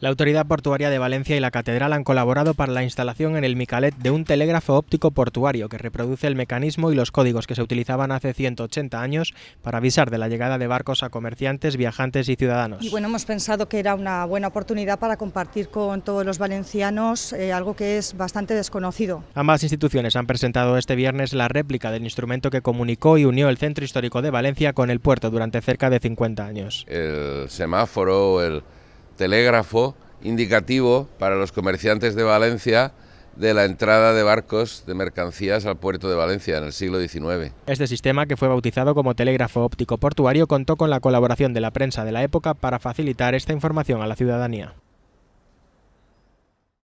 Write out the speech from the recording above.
La Autoridad Portuaria de Valencia y la Catedral han colaborado para la instalación en el Micalet de un telégrafo óptico portuario que reproduce el mecanismo y los códigos que se utilizaban hace 180 años para avisar de la llegada de barcos a comerciantes, viajantes y ciudadanos. Y bueno, hemos pensado que era una buena oportunidad para compartir con todos los valencianos eh, algo que es bastante desconocido. Ambas instituciones han presentado este viernes la réplica del instrumento que comunicó y unió el Centro Histórico de Valencia con el puerto durante cerca de 50 años. El semáforo, el telégrafo indicativo para los comerciantes de Valencia de la entrada de barcos de mercancías al puerto de Valencia en el siglo XIX. Este sistema, que fue bautizado como telégrafo óptico portuario, contó con la colaboración de la prensa de la época para facilitar esta información a la ciudadanía.